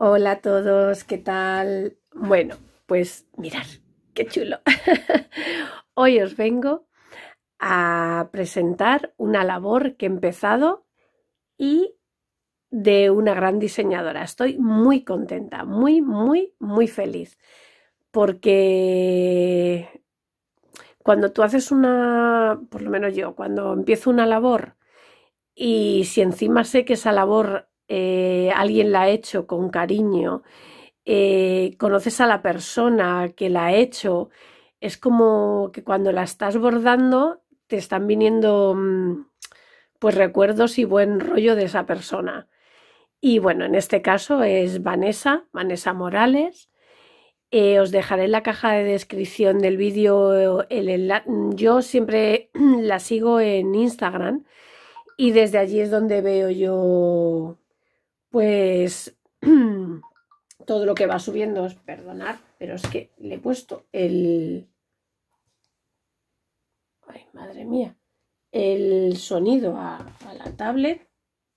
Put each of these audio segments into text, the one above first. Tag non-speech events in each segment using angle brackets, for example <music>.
Hola a todos, ¿qué tal? Bueno, pues mirad, qué chulo. <laughs> Hoy os vengo a presentar una labor que he empezado y de una gran diseñadora. Estoy muy contenta, muy, muy, muy feliz. Porque cuando tú haces una, por lo menos yo, cuando empiezo una labor y si encima sé que esa labor eh, alguien la ha hecho con cariño, eh, conoces a la persona que la ha hecho, es como que cuando la estás bordando te están viniendo mm, pues recuerdos y buen rollo de esa persona. Y bueno, en este caso es Vanessa, Vanessa Morales. Eh, os dejaré en la caja de descripción del vídeo Yo siempre <clears throat> la sigo en Instagram y desde allí es donde veo yo pues <clears throat> todo lo que va subiendo, es perdonar, pero es que le he puesto el... Ay, madre mía. El sonido a, la tablet.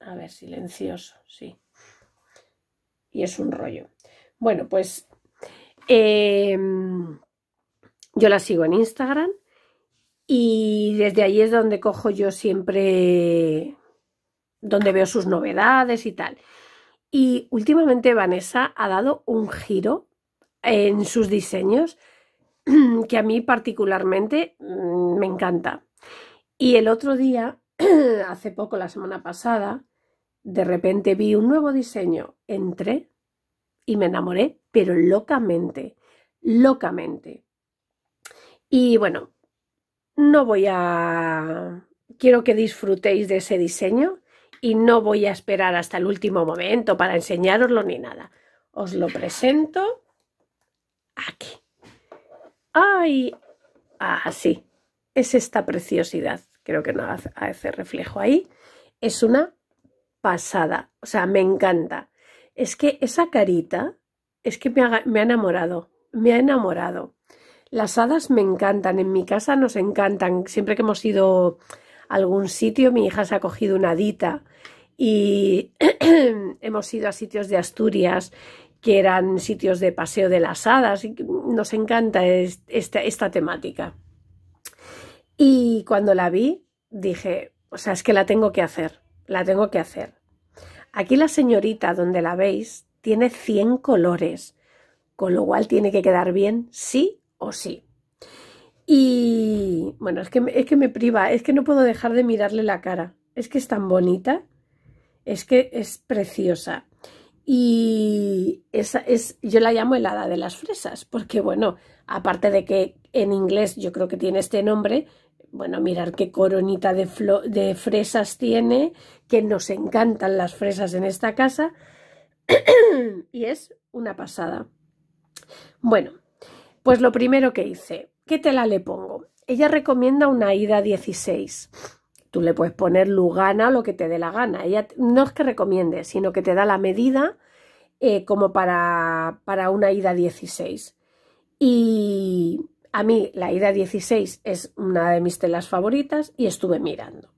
A ver, silencioso, sí. Y es un rollo. Bueno, pues em, yo la sigo en Instagram y desde ahí es donde cojo yo siempre, donde veo sus novedades y tal. Y últimamente Vanessa ha dado un giro en sus diseños <clears throat> que a mí particularmente mm, me encanta. Y el otro día, <clears throat> hace poco, la semana pasada, de repente vi un nuevo diseño, entré y me enamoré, pero locamente, locamente. Y bueno, no voy a... Quiero que disfrutéis de ese diseño y no voy a esperar hasta el último momento para enseñaroslo ni nada. Os lo presento aquí. ¡Ay! Así. Ah, es esta preciosidad. Creo que no hace reflejo ahí. Es una pasada. O sea, me encanta. Es que esa carita, es que me me ha enamorado. Me ha enamorado. Las hadas me encantan. En mi casa nos encantan. Siempre que hemos ido algún sitio. Mi hija se ha cogido una dita y <clears throat> hemos ido a sitios de Asturias que eran sitios de paseo de las hadas. Y nos encanta esta, temática. Y cuando la vi, dije, o sea, es que la tengo que hacer, la tengo que hacer. Aquí la señorita, donde la veis, tiene 100 colores, con lo cual tiene que quedar bien sí o sí. Y bueno, es que, es que me priva, es que no puedo dejar de mirarle la cara. Es que es tan bonita, es que es preciosa. Y esa es, yo la llamo hada de las fresas, porque bueno, aparte de que en inglés yo creo que tiene este nombre, bueno, mirar qué coronita de, de fresas tiene, que nos encantan las fresas en esta casa. <clears throat> y es una pasada. Bueno, pues lo primero que hice, ¿Qué tela le pongo? Ella recomienda una Ida 16. Tú le puedes poner Lugana o lo que te dé la gana. Ella no es que recomiende, sino que te da la medida eh, como para, para una Ida 16. Y a mí la Ida 16 es una de mis telas favoritas y estuve mirando.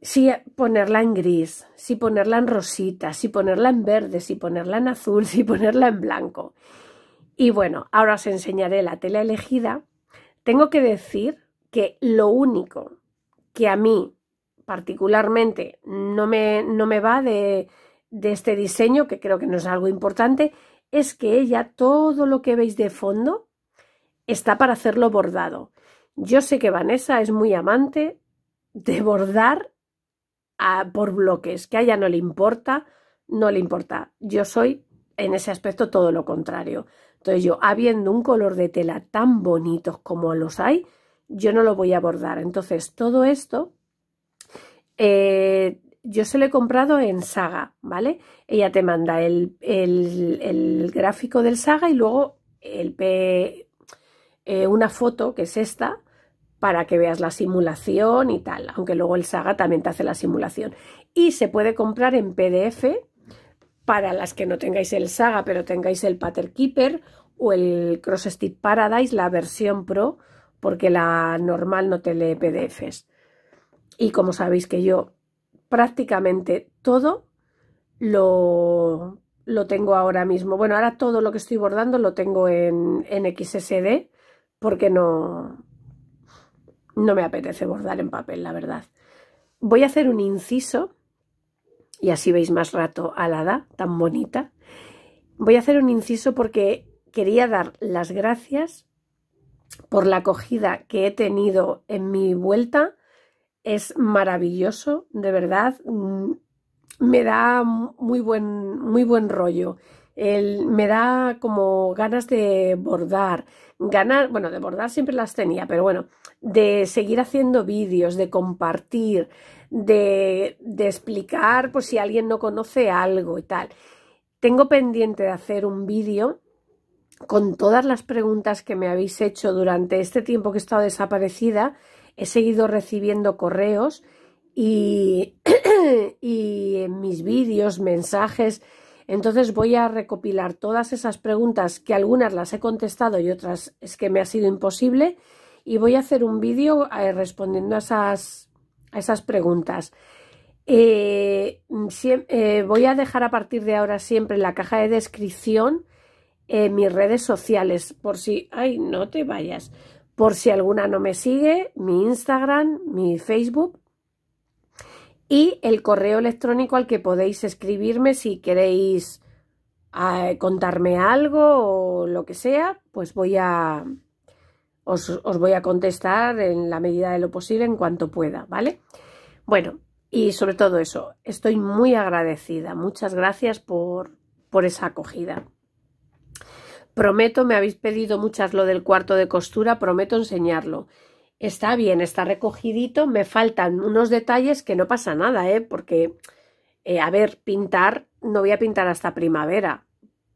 Si ponerla en gris, si ponerla en rosita, si ponerla en verde, si ponerla en azul, si <laughs> ponerla en blanco. Y bueno, ahora os enseñaré la tela elegida. Tengo que decir que lo único que a mí particularmente no me, no me va de, de este diseño, que creo que no es algo importante, es que ella todo lo que veis de fondo está para hacerlo bordado. Yo sé que Vanessa es muy amante de bordar a, por bloques, que a ella no le importa, no le importa. Yo soy en ese aspecto todo lo contrario. Entonces yo, habiendo un color de tela tan bonitos como los hay, yo no lo voy a bordar. Entonces todo esto eh, yo se lo he comprado en Saga, ¿vale? Ella te manda el, el, gráfico del Saga y luego el P, eh, una foto, que es esta, para que veas la simulación y tal, aunque luego el Saga también te hace la simulación. Y se puede comprar en PDF para las que no tengáis el Saga, pero tengáis el Pater Keeper o el Cross Stick Paradise, la versión Pro, porque la normal no te lee PDFs. Y como sabéis que yo prácticamente todo lo, lo tengo ahora mismo. Bueno, ahora todo lo que estoy bordando lo tengo en, en XSD porque no, no me apetece bordar en papel, la verdad. Voy a hacer un inciso y así veis más rato a la hada tan bonita. Voy a hacer un inciso porque quería dar las gracias por la acogida que he tenido en mi vuelta. Es maravilloso, de verdad. Mm, me da muy buen, muy buen rollo. me da como ganas de bordar, ganar, bueno, de bordar siempre las tenía, pero bueno, de seguir haciendo vídeos, de compartir, de, explicar por si alguien no conoce algo y tal. Tengo pendiente de hacer un vídeo con todas las preguntas que me habéis hecho durante este tiempo que he estado desaparecida. He seguido recibiendo correos y, <clears throat> mis vídeos, mensajes. Entonces voy a recopilar todas esas preguntas que algunas las he contestado y otras es que me ha sido imposible y voy a hacer un vídeo eh, respondiendo a esas a esas preguntas. Eh, eh, voy a dejar a partir de ahora siempre en la caja de descripción eh, mis redes sociales, por si, ay, no te vayas, por si alguna no me sigue, mi Instagram, mi Facebook y el correo electrónico al que podéis escribirme si queréis contarme algo o lo que sea, pues voy a, os, os, voy a contestar en la medida de lo posible en cuanto pueda, ¿vale? Bueno, y sobre todo eso, estoy muy agradecida. Muchas gracias por, por esa acogida. Prometo, me habéis pedido muchas lo del cuarto de costura, prometo enseñarlo. Está bien, está recogidito, me faltan unos detalles que no pasa nada, ¿eh? Porque, eh, a ver, pintar, no voy a pintar hasta primavera,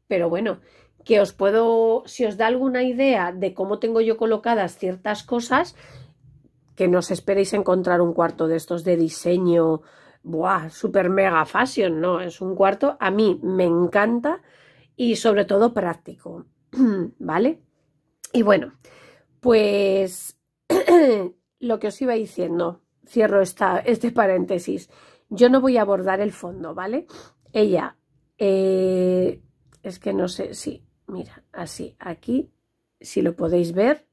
pero bueno, que os puedo, si os da alguna idea de cómo tengo yo colocadas ciertas cosas, que no os esperéis encontrar un cuarto de estos de diseño, buah, super mega fashion, no, es un cuarto, a mí me encanta y sobre todo práctico, <clears throat> ¿vale? Y bueno, pues <clears throat> lo que os iba diciendo, cierro esta, este paréntesis, yo no voy a abordar el fondo, ¿vale? Ella, eh, es que no sé si, sí, mira, así, aquí, si lo podéis ver,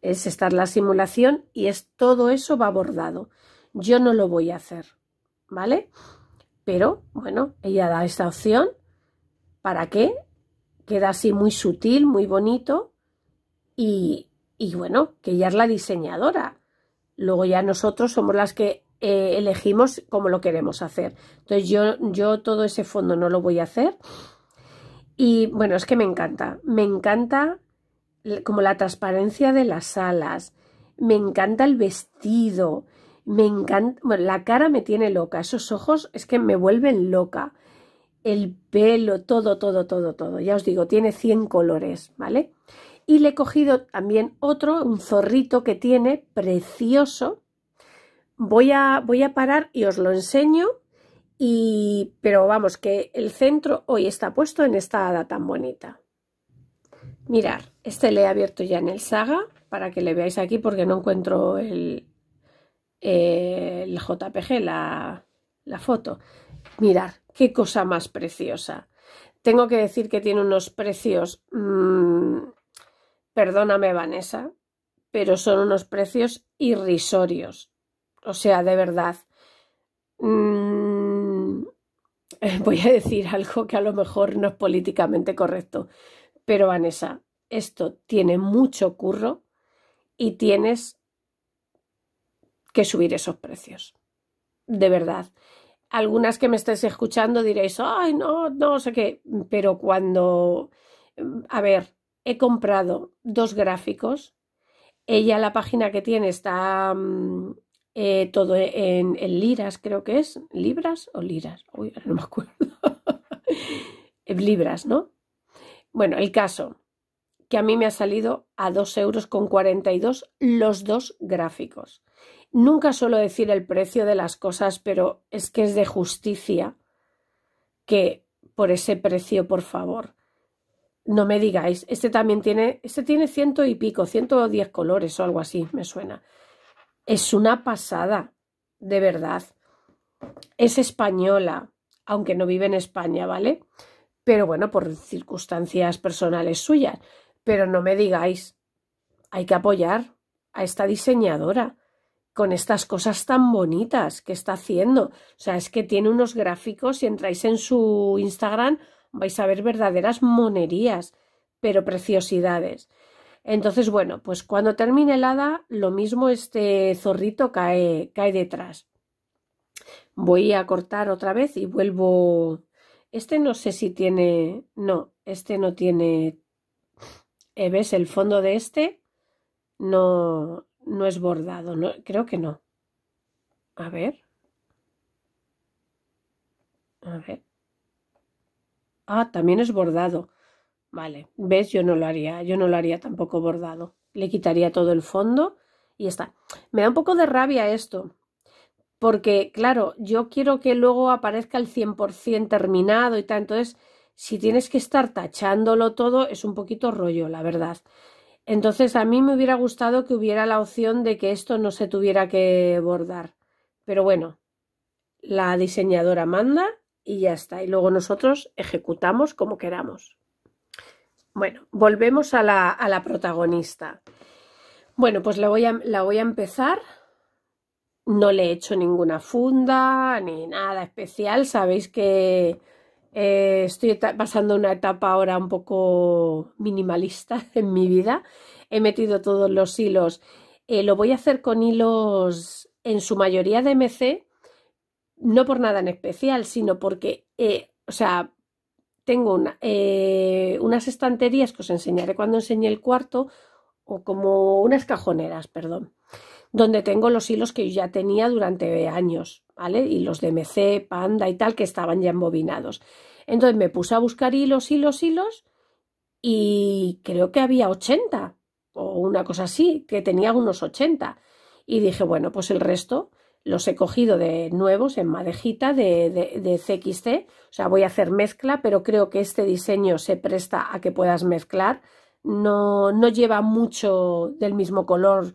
es estar la simulación y es todo eso va bordado. Yo no lo voy a hacer, ¿vale? Pero bueno, ella da esta opción para qué queda así muy sutil, muy bonito y, bueno, que ella es la diseñadora. Luego ya nosotros somos las que eh, elegimos cómo lo queremos hacer. Entonces yo, yo todo ese fondo no lo voy a hacer y bueno, es que me encanta. Me encanta como la transparencia de las alas. Me encanta el vestido. Me encanta. Bueno, la cara me tiene loca. Esos ojos es que me vuelven loca. El pelo, todo, todo, todo, todo. Ya os digo, tiene 100 colores, ¿vale? Y le he cogido también otro, un zorrito que tiene, precioso. Voy a, voy a parar y os lo enseño pero vamos, que el centro hoy está puesto en esta hada tan bonita. Mirar, este le he abierto ya en el saga para que le veáis aquí porque no encuentro el, el JPG, la, foto. Mirar, qué cosa más preciosa. Tengo que decir que tiene unos precios, mm, perdóname Vanessa, pero son unos precios irrisorios. O sea, de verdad. Mm, <laughs> voy a decir algo que a lo mejor no es políticamente correcto, pero Vanessa, esto tiene mucho curro y tienes que subir esos precios. De verdad. Algunas que me estéis escuchando diréis, ay, no, no sé qué, pero cuando, a ver, he comprado dos gráficos, ella la página que tiene está mm, eh, todo en, liras, creo que es, libras o liras, uy, no me acuerdo, <laughs> libras, ¿no? Bueno, el caso, que a mí me ha salido a dos euros con 42 los dos gráficos. Nunca suelo decir el precio de las cosas, pero es que es de justicia que por ese precio, por favor, no me digáis, este también tiene, este tiene ciento y pico, diez colores o algo así, me suena. Es una pasada, de verdad. Es española, aunque no vive en España, ¿vale? Pero bueno, por circunstancias personales suyas. Pero no me digáis, hay que apoyar a esta diseñadora con estas cosas tan bonitas que está haciendo. O sea, es que tiene unos gráficos, si entráis en su Instagram vais a ver verdaderas monerías, pero preciosidades. Entonces, bueno, pues cuando termine el hada, lo mismo este zorrito cae, cae detrás. Voy a cortar otra vez y vuelvo. Este no sé si tiene. No, este no tiene. Eh, ¿Ves? El fondo de este no, no es bordado. No, creo que no. A ver. A ver. Ah, también es bordado. Vale, ves, yo no lo haría, yo no lo haría tampoco bordado. Le quitaría todo el fondo y está. Me da un poco de rabia esto, porque claro, yo quiero que luego aparezca el 100% terminado y tal, entonces si tienes que estar tachándolo todo es un poquito rollo, la verdad. Entonces a mí me hubiera gustado que hubiera la opción de que esto no se tuviera que bordar. Pero bueno, la diseñadora manda y ya está. Y luego nosotros ejecutamos como queramos. Bueno, volvemos a la, a la protagonista. Bueno, pues la voy, a, la voy a empezar. No le he hecho ninguna funda ni nada especial. Sabéis que eh, estoy pasando una etapa ahora un poco minimalista <laughs> en mi vida. He metido todos los hilos. Eh, lo voy a hacer con hilos en su mayoría de MC, no por nada en especial, sino porque, eh, o sea, tengo eh, unas estanterías que os enseñaré cuando enseñe el cuarto, o como unas cajoneras, perdón, donde tengo los hilos que yo ya tenía durante años, ¿vale? Y los de MC, panda y tal, que estaban ya embobinados. Entonces me puse a buscar hilos, hilos, hilos, y creo que había 80 o una cosa así, que tenía unos 80. Y dije, bueno, pues el resto los he cogido de nuevos en madejita de, de, CXT, o sea, voy a hacer mezcla, pero creo que este diseño se presta a que puedas mezclar, no, no lleva mucho del mismo color,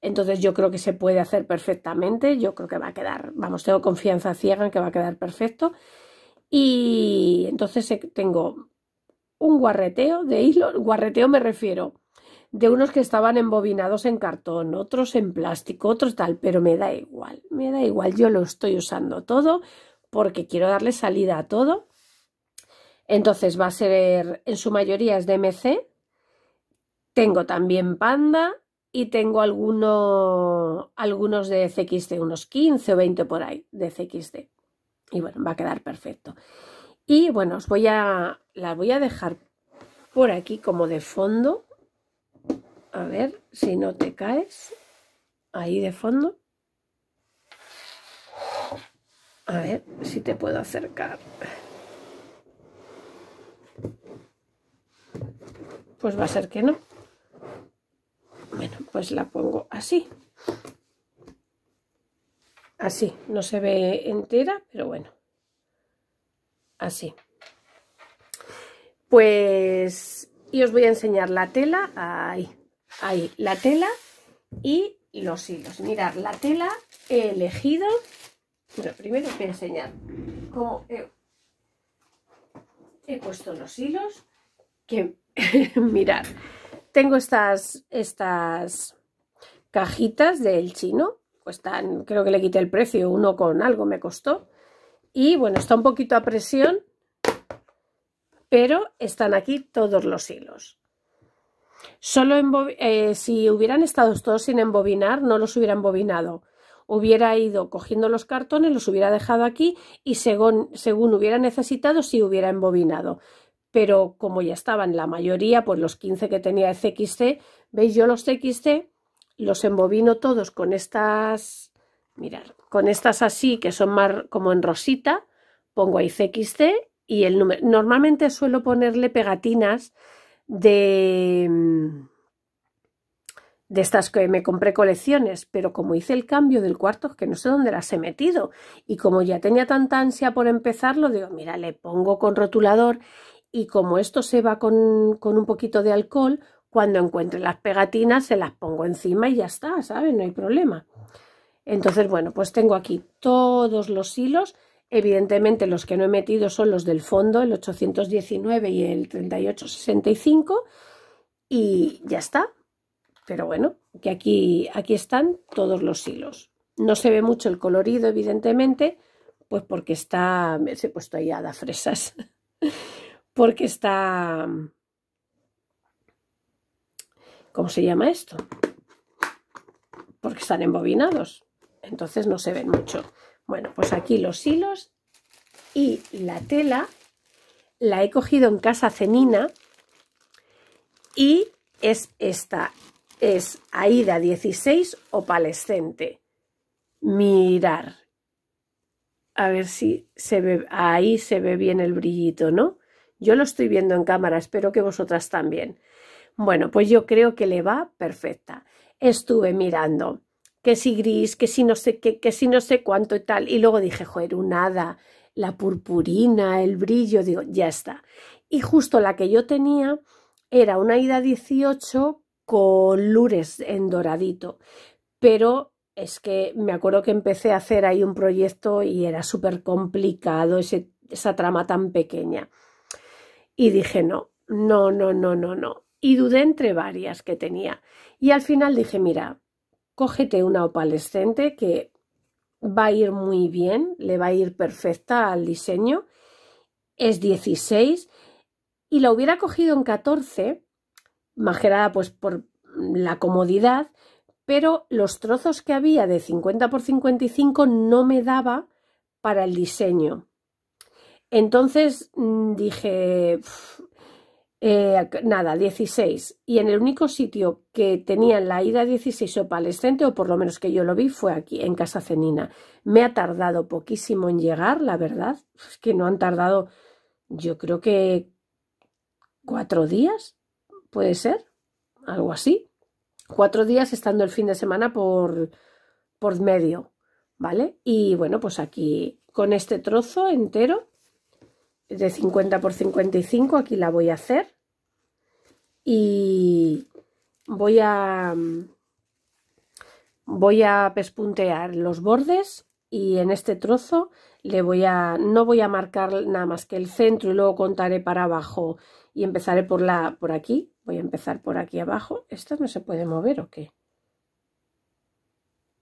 entonces yo creo que se puede hacer perfectamente, yo creo que va a quedar, vamos, tengo confianza ciega en que va a quedar perfecto, y entonces tengo un guarreteo de hilo, guarreteo me refiero, de unos que estaban embobinados en cartón, otros en plástico, otros tal, pero me da igual, me da igual, yo lo estoy usando todo porque quiero darle salida a todo. Entonces va a ser, en su mayoría es de tengo también Panda y tengo algunos de CXD unos 15 o 20 por ahí de CXD Y bueno, va a quedar perfecto. Y bueno, os voy a, las voy a dejar por aquí como de fondo a ver si no te caes ahí de fondo. A ver si te puedo acercar. Pues va a ser que no. Bueno, pues la pongo así. Así, no se ve entera, pero bueno. Así. Pues... Y os voy a enseñar la tela. Ahí ahí la tela y los hilos. Mirad, la tela he elegido, bueno, primero os voy enseñar cómo he, puesto los hilos, que <laughs> mirad, tengo estas, estas cajitas del chino, creo que le quité el precio, uno con algo me costó. Y bueno, está un poquito a presión, pero están aquí todos los hilos. Solo eh, si hubieran estado todos sin embobinar, no los hubieran bobinado. Hubiera ido cogiendo los cartones, los hubiera dejado aquí y según, según hubiera necesitado, sí hubiera embobinado. Pero como ya estaban la mayoría, pues los 15 que tenía de CXT, veis yo los CXT, los embobino todos con estas, mirar, con estas así que son más como en rosita, pongo ahí CXT y el número. Normalmente suelo ponerle pegatinas Mm, de, estas que me compré colecciones, pero como hice el cambio del cuarto, que no sé dónde las he metido, y como ya tenía tanta ansia por empezarlo, digo, mira, le pongo con rotulador y como esto se va con, con un poquito de alcohol, cuando encuentre las pegatinas se las pongo encima y ya está, ¿sabes? No hay problema. Entonces, bueno, pues tengo aquí todos los hilos Evidentemente los que no he metido son los del fondo, el 819 y el 3865 y ya está. Pero bueno, que aquí, aquí están todos los hilos. No se ve mucho el colorido, evidentemente, pues porque está, se he puesto ahí fresas, <laughs> porque está, ¿cómo se llama esto? Porque están embobinados, entonces no se ven mucho. Bueno, pues aquí los hilos y la tela la he cogido en casa cenina y es esta, es Aida 16 opalescente. Mirar. A ver si se ve, ahí se ve bien el brillito, ¿no? Yo lo estoy viendo en cámara, espero que vosotras también. Bueno, pues yo creo que le va perfecta. Estuve mirando que si gris, que si no sé qué, que si no sé cuánto y tal. Y luego dije, joder, un hada, la purpurina, el brillo, digo, ya está. Y justo la que yo tenía era una ida 18 con lures en doradito, pero es que me acuerdo que empecé a hacer ahí un proyecto y era súper complicado esa trama tan pequeña. Y dije, no, no, no, no, no, no. Y dudé entre varias que tenía. Y al final dije, mira, cógete una opalescente que va a ir muy bien, le va a ir perfecta al diseño. Es 16 y la hubiera cogido en 14, majerada pues por la comodidad, pero los trozos que había de 50 por 55 no me daba para el diseño. Entonces mm, dije, eh, nada, 16. Y en el único sitio que tenían la ida 16 opalescente, o por lo menos que yo lo vi, fue aquí, en Casa Cenina. Me ha tardado poquísimo en llegar, la verdad. Es que no han tardado, yo creo que cuatro días, puede ser, algo así. Cuatro días estando el fin de semana por, por medio, ¿vale? Y bueno, pues aquí con este trozo entero de 50 por 55, aquí la voy a hacer. Y voy a, voy a pespuntear los bordes y en este trozo le voy a, no voy a marcar nada más que el centro y luego contaré para abajo y empezaré por, la, por aquí. Voy a empezar por aquí abajo. ¿esto no se puede mover o qué?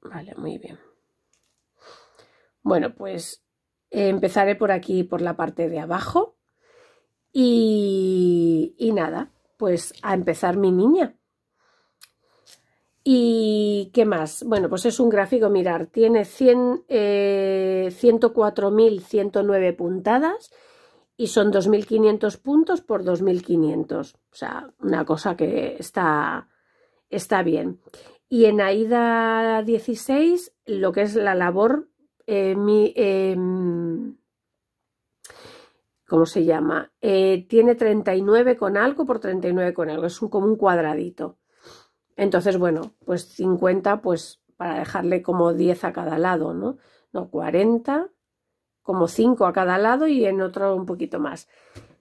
Vale, muy bien. Bueno, pues empezaré por aquí, por la parte de abajo. Y, nada, pues a empezar mi niña. ¿Y qué más? Bueno, pues es un gráfico, mirar, tiene 104.109 eh, puntadas y son 2.500 puntos por 2.500. O sea, una cosa que está, está bien. Y en AIDA 16, lo que es la labor eh, mi, em, ¿cómo se llama? Eh, tiene 39 con algo por 39 con algo, es un, como un cuadradito. Entonces, bueno, pues 50, pues para dejarle como 10 a cada lado, ¿no? No, 40, como 5 a cada lado y en otro un poquito más.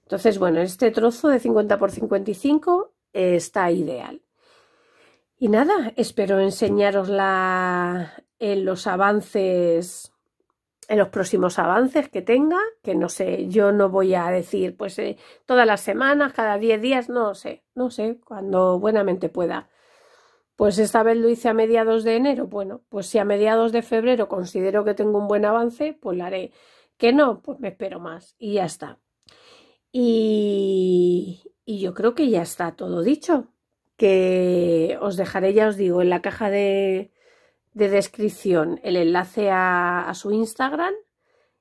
Entonces, bueno, este trozo de 50 por 55 eh, está ideal. Y nada, espero enseñaros la, en los avances en los próximos avances que tenga, que no sé, yo no voy a decir pues eh, todas las semanas, cada 10 días, no sé, no sé, cuando buenamente pueda. Pues esta vez lo hice a mediados de enero, bueno, pues si a mediados de febrero considero que tengo un buen avance, pues lo haré. Que no, pues me espero más y ya está. y yo creo que ya está todo dicho. Que os dejaré, ya os digo, en la caja de, de descripción el enlace a, su Instagram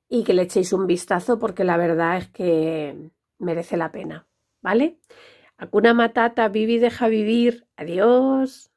y que le echéis un vistazo porque la verdad es que merece la pena, ¿vale? Acuna Matata, vivi deja vivir, adiós.